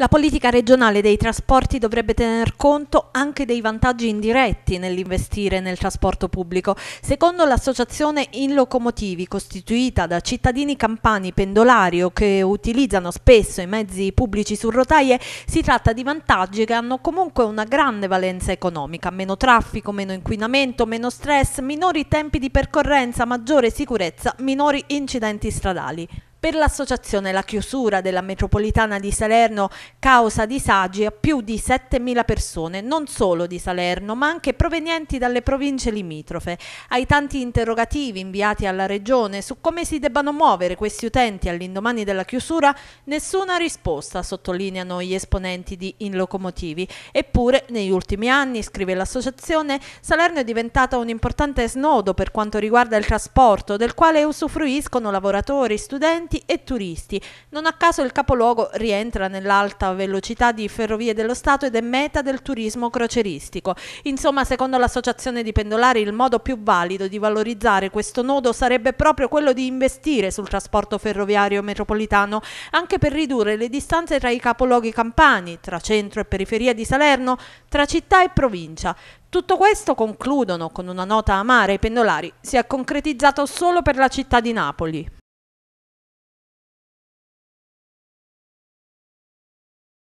La politica regionale dei trasporti dovrebbe tener conto anche dei vantaggi indiretti nell'investire nel trasporto pubblico. Secondo l'associazione In Locomotivi, costituita da cittadini campani pendolari o che utilizzano spesso i mezzi pubblici su rotaie, si tratta di vantaggi che hanno comunque una grande valenza economica. Meno traffico, meno inquinamento, meno stress, minori tempi di percorrenza, maggiore sicurezza, minori incidenti stradali. Per l'associazione la chiusura della metropolitana di Salerno causa disagi a più di 7.000 persone, non solo di Salerno, ma anche provenienti dalle province limitrofe. Ai tanti interrogativi inviati alla Regione su come si debbano muovere questi utenti all'indomani della chiusura, nessuna risposta, sottolineano gli esponenti di Inlocomotivi. Eppure, negli ultimi anni, scrive l'associazione, Salerno è diventata un importante snodo per quanto riguarda il trasporto, del quale usufruiscono lavoratori, studenti, residenti e turisti. Non a caso il capoluogo rientra nell'alta velocità di Ferrovie dello Stato ed è meta del turismo croceristico. Insomma, secondo l'associazione di pendolari, il modo più valido di valorizzare questo nodo sarebbe proprio quello di investire sul trasporto ferroviario metropolitano, anche per ridurre le distanze tra i capoluoghi campani, tra centro e periferia di Salerno, tra città e provincia. Tutto questo concludono con una nota amara i pendolari si è concretizzato solo per la città di Napoli.